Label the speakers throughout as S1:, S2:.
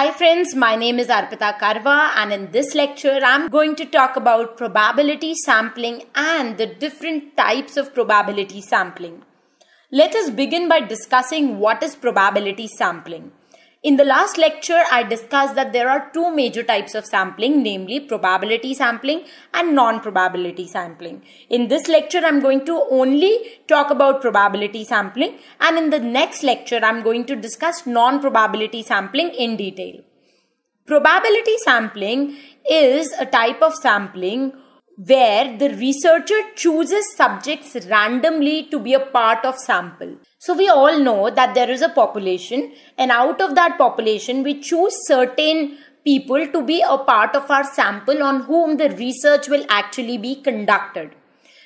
S1: Hi friends, my name is Arpita Karwa and in this lecture I'm going to talk about probability sampling and the different types of probability sampling. Let us begin by discussing what is probability sampling. In the last lecture, I discussed that there are two major types of sampling, namely probability sampling and non-probability sampling. In this lecture, I'm going to only talk about probability sampling and in the next lecture, I'm going to discuss non-probability sampling in detail. Probability sampling is a type of sampling where the researcher chooses subjects randomly to be a part of sample. So we all know that there is a population and out of that population we choose certain people to be a part of our sample on whom the research will actually be conducted.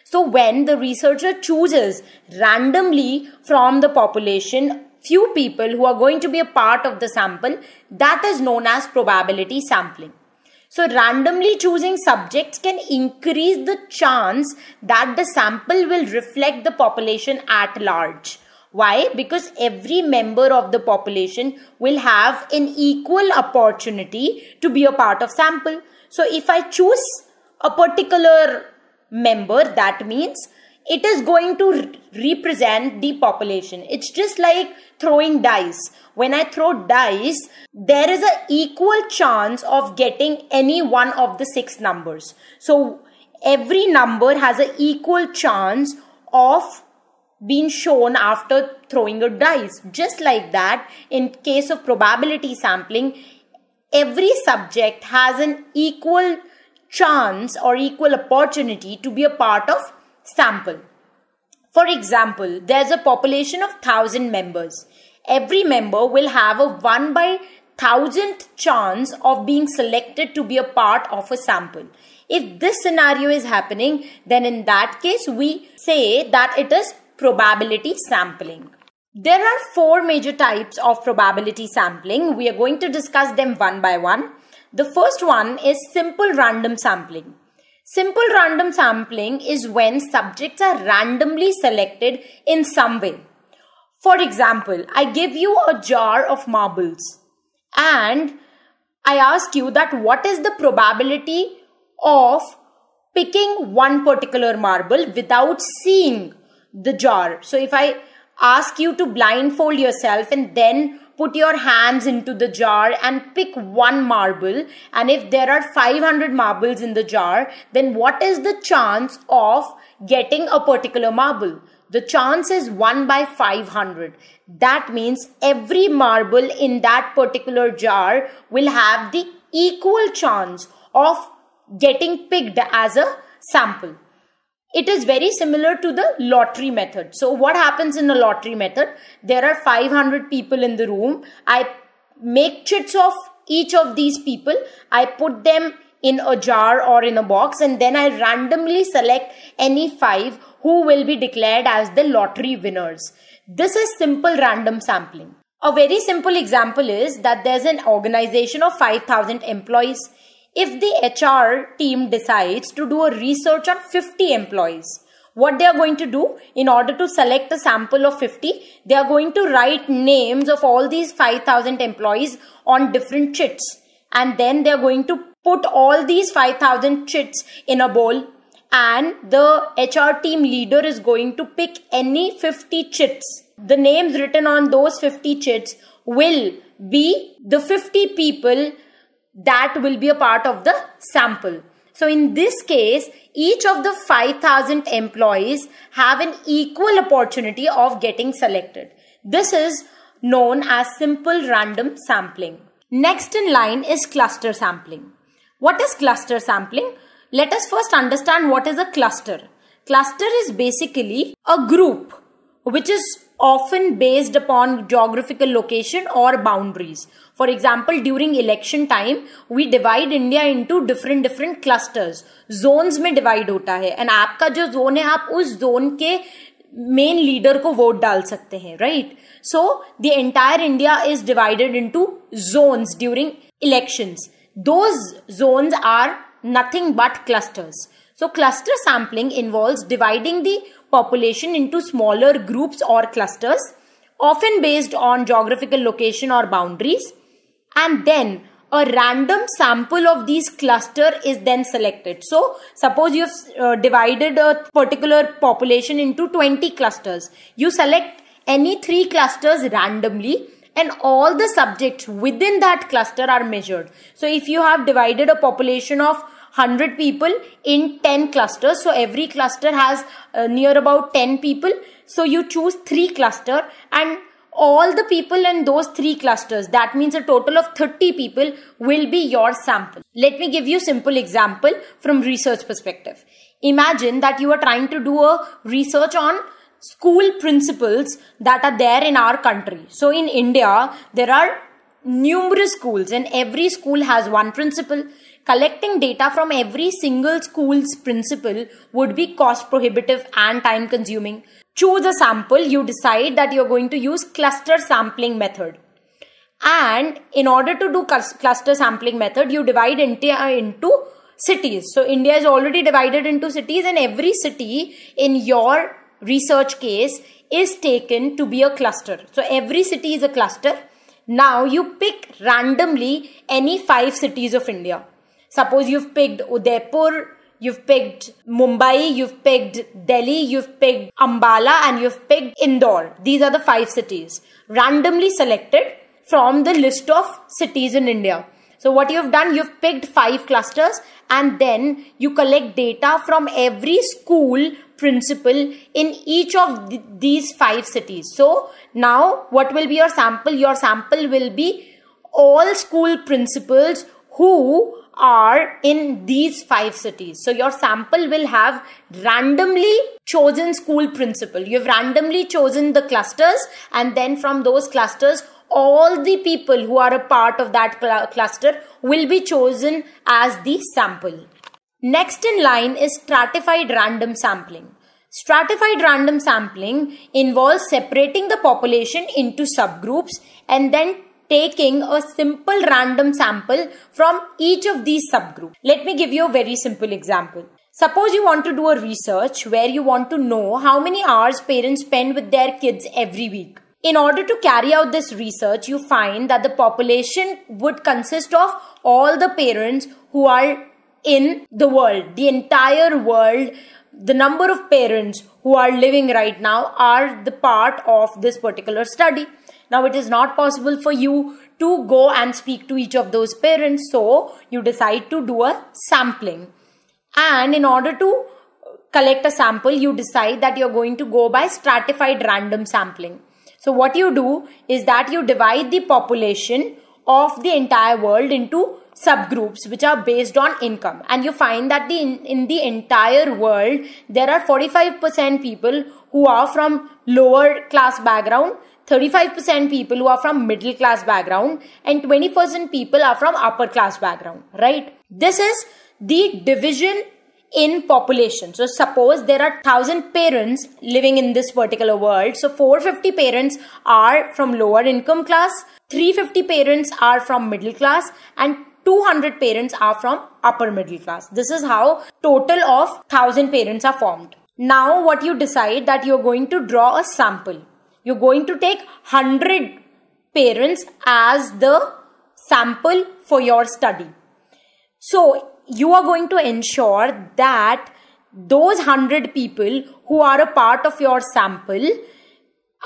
S1: So when the researcher chooses randomly from the population few people who are going to be a part of the sample, that is known as probability sampling. So randomly choosing subjects can increase the chance that the sample will reflect the population at large. Why? Because every member of the population will have an equal opportunity to be a part of sample. So if I choose a particular member, that means it is going to re represent the population. It's just like throwing dice. When I throw dice, there is an equal chance of getting any one of the six numbers. So every number has an equal chance of been shown after throwing a dice. Just like that, in case of probability sampling, every subject has an equal chance or equal opportunity to be a part of sample. For example, there's a population of 1000 members. Every member will have a 1 by 1000th chance of being selected to be a part of a sample. If this scenario is happening, then in that case, we say that it is probability sampling. There are four major types of probability sampling. We are going to discuss them one by one. The first one is simple random sampling. Simple random sampling is when subjects are randomly selected in some way. For example, I give you a jar of marbles and I ask you that what is the probability of picking one particular marble without seeing the jar. So if I ask you to blindfold yourself and then put your hands into the jar and pick one marble and if there are 500 marbles in the jar then what is the chance of getting a particular marble the chance is 1 by 500 that means every marble in that particular jar will have the equal chance of getting picked as a sample it is very similar to the lottery method. So what happens in a lottery method? There are 500 people in the room. I make chits of each of these people. I put them in a jar or in a box and then I randomly select any five who will be declared as the lottery winners. This is simple random sampling. A very simple example is that there's an organization of 5000 employees. If the HR team decides to do a research on 50 employees, what they are going to do in order to select a sample of 50 they are going to write names of all these 5000 employees on different chits and then they are going to put all these 5000 chits in a bowl and the hr team leader is going to pick any 50 chits the names written on those 50 chits will be the 50 people that will be a part of the sample. So in this case, each of the 5000 employees have an equal opportunity of getting selected. This is known as simple random sampling. Next in line is cluster sampling. What is cluster sampling? Let us first understand what is a cluster. Cluster is basically a group which is often based upon geographical location or boundaries. For example, during election time, we divide India into different different clusters. Zones में divide होता है and आपका जो zone है आप उस zone के main leader को vote डाल सकते हैं right? So the entire India is divided into zones during elections. Those zones are nothing but clusters. So cluster sampling involves dividing the population into smaller groups or clusters, often based on geographical location or boundaries. And then a random sample of these cluster is then selected. So suppose you've uh, divided a particular population into 20 clusters. You select any three clusters randomly and all the subjects within that cluster are measured. So if you have divided a population of 100 people in 10 clusters. So every cluster has uh, near about 10 people. So you choose three cluster and all the people in those three clusters. That means a total of 30 people will be your sample. Let me give you simple example from research perspective. Imagine that you are trying to do a research on school principles that are there in our country. So in India, there are numerous schools and every school has one principal. Collecting data from every single school's principal would be cost prohibitive and time consuming. Choose a sample, you decide that you're going to use cluster sampling method. And in order to do cluster sampling method, you divide India into cities. So India is already divided into cities and every city in your research case is taken to be a cluster. So every city is a cluster now you pick randomly any five cities of India. Suppose you've picked Udaipur, you've picked Mumbai, you've picked Delhi, you've picked Ambala, and you've picked Indore. These are the five cities randomly selected from the list of cities in India. So what you've done, you've picked five clusters and then you collect data from every school Principal in each of th these five cities. So now what will be your sample? Your sample will be all school principals who are in these five cities. So your sample will have randomly chosen school principal. You've randomly chosen the clusters and then from those clusters all the people who are a part of that cl cluster will be chosen as the sample. Next in line is stratified random sampling. Stratified random sampling involves separating the population into subgroups and then taking a simple random sample from each of these subgroups. Let me give you a very simple example. Suppose you want to do a research where you want to know how many hours parents spend with their kids every week. In order to carry out this research, you find that the population would consist of all the parents who are in the world, the entire world, the number of parents who are living right now are the part of this particular study. Now, it is not possible for you to go and speak to each of those parents, so you decide to do a sampling. And in order to collect a sample, you decide that you're going to go by stratified random sampling. So, what you do is that you divide the population of the entire world into subgroups which are based on income and you find that the in, in the entire world there are 45% people who are from lower class background 35% people who are from middle class background and 20% people are from upper class background right this is the division in population so suppose there are 1000 parents living in this particular world so 450 parents are from lower income class 350 parents are from middle class and 200 parents are from upper middle class. This is how total of 1000 parents are formed. Now what you decide that you're going to draw a sample. You're going to take 100 parents as the sample for your study. So you are going to ensure that those 100 people who are a part of your sample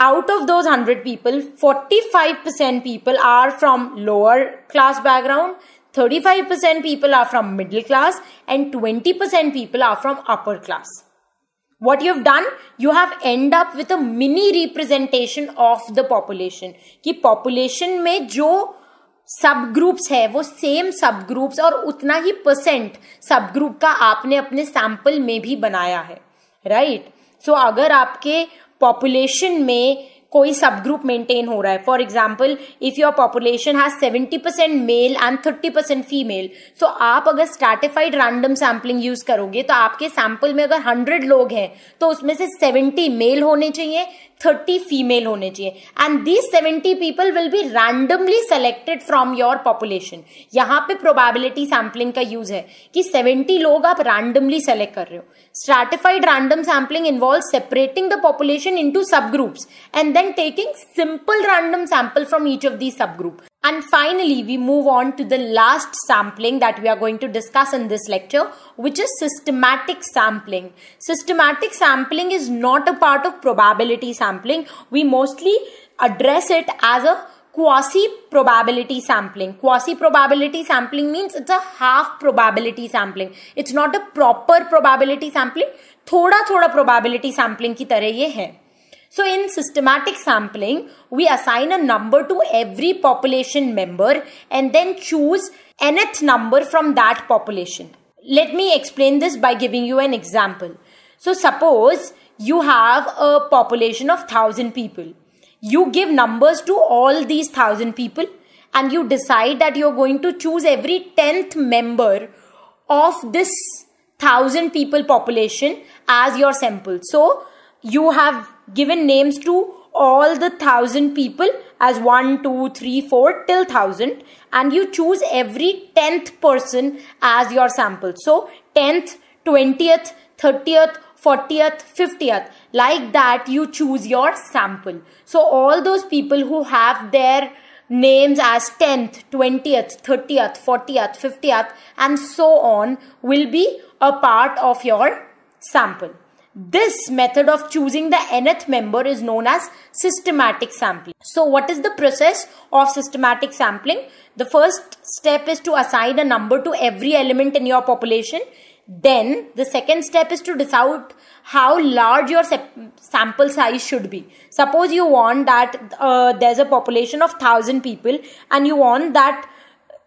S1: out of those 100 people 45% people are from lower class background 35% people are from middle class and 20% people are from upper class. What you have done, you have end up with a mini representation of the population. कि population में जो सब groups है वो same सब groups और उतना ही percent सब ग्रुप का आपने अपने सैंपल में भी बनाया है राइट right? सो so, अगर आपके पॉपुलेशन में कोई सब ग्रुप मेंटेन हो रहा है for example if your population has seventy percent male and thirty percent female तो आप अगर स्टार्टिफाइड रैंडम सैम्पलिंग यूज करोगे तो आपके सैंपल में अगर हंड्रेड लोग हैं तो उसमें से सेवेंटी मेल होने चाहिए थर्टी फीमेल होने चाहिए and these seventy people will be randomly selected from your population यहाँ पे प्रोबेबिलिटी सैम्पलिंग का यूज है कि सेवेंटी लोग आप रैंडमली सेलेक्ट कर रहे हो stratified random sampling involve separating the population to sub groups and then taking simple random sample from each of the sub group And finally, we move on to the last sampling that we are going to discuss in this lecture, which is systematic sampling. Systematic sampling is not a part of probability sampling. We mostly address it as a quasi probability sampling quasi probability sampling means it's a half probability sampling it's not a proper probability sampling thoda thoda probability sampling ki tarah ye hai so in systematic sampling, we assign a number to every population member and then choose nth number from that population. Let me explain this by giving you an example. So suppose you have a population of 1000 people. You give numbers to all these 1000 people and you decide that you're going to choose every 10th member of this 1000 people population as your sample. So you have given names to all the thousand people as one, two, three, four till thousand, and you choose every tenth person as your sample. So, tenth, twentieth, thirtieth, 40th, 50th. Like that, you choose your sample. So, all those people who have their names as 10th, 20th, 30th, 40th, 50th, and so on will be a part of your sample. This method of choosing the nth member is known as systematic sampling. So what is the process of systematic sampling? The first step is to assign a number to every element in your population. Then the second step is to decide how large your sample size should be. Suppose you want that uh, there's a population of 1000 people and you want that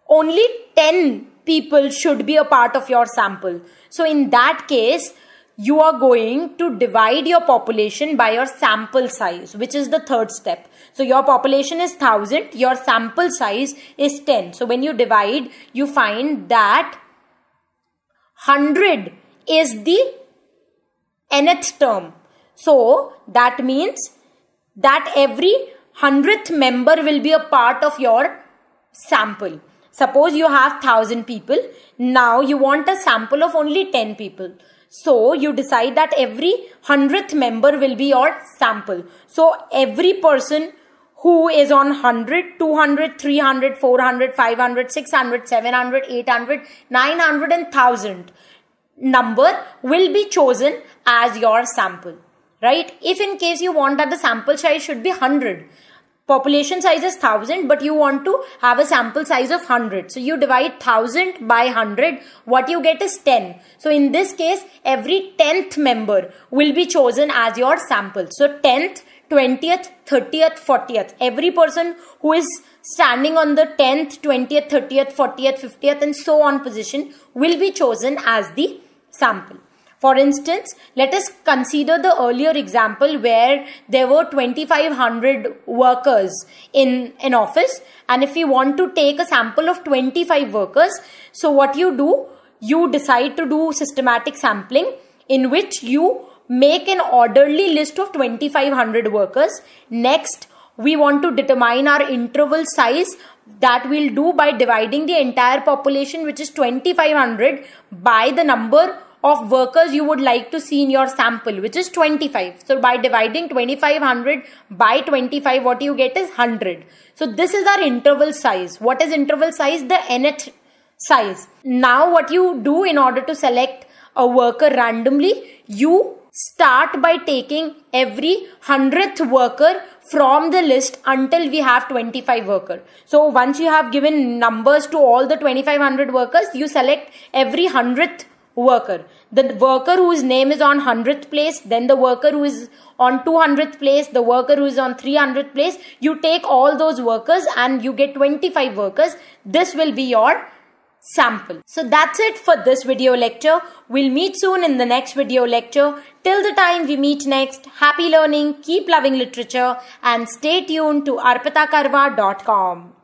S1: only 10 people should be a part of your sample. So in that case, you are going to divide your population by your sample size, which is the third step. So your population is 1000, your sample size is 10. So when you divide, you find that 100 is the nth term. So that means that every 100th member will be a part of your sample. Suppose you have 1000 people. Now you want a sample of only 10 people. So you decide that every 100th member will be your sample. So every person who is on 100, 200, 300, 400, 500, 600, 700, 800, 900 and 1000 number will be chosen as your sample. Right? If in case you want that the sample size should be 100, population size is 1000 but you want to have a sample size of 100 so you divide 1000 by 100 what you get is 10 so in this case every 10th member will be chosen as your sample so 10th 20th 30th 40th every person who is standing on the 10th 20th 30th 40th 50th and so on position will be chosen as the sample for instance, let us consider the earlier example where there were 2500 workers in an office and if you want to take a sample of 25 workers, so what you do, you decide to do systematic sampling in which you make an orderly list of 2500 workers. Next, we want to determine our interval size that we'll do by dividing the entire population which is 2500 by the number of workers you would like to see in your sample, which is 25. So by dividing 2500 by 25, what you get is 100. So this is our interval size. What is interval size? The nth size. Now what you do in order to select a worker randomly, you start by taking every 100th worker from the list until we have 25 worker. So once you have given numbers to all the 2500 workers, you select every 100th worker. The worker whose name is on 100th place, then the worker who is on 200th place, the worker who is on 300th place. You take all those workers and you get 25 workers. This will be your sample. So that's it for this video lecture. We'll meet soon in the next video lecture. Till the time we meet next, happy learning, keep loving literature and stay tuned to arpitakarva.com.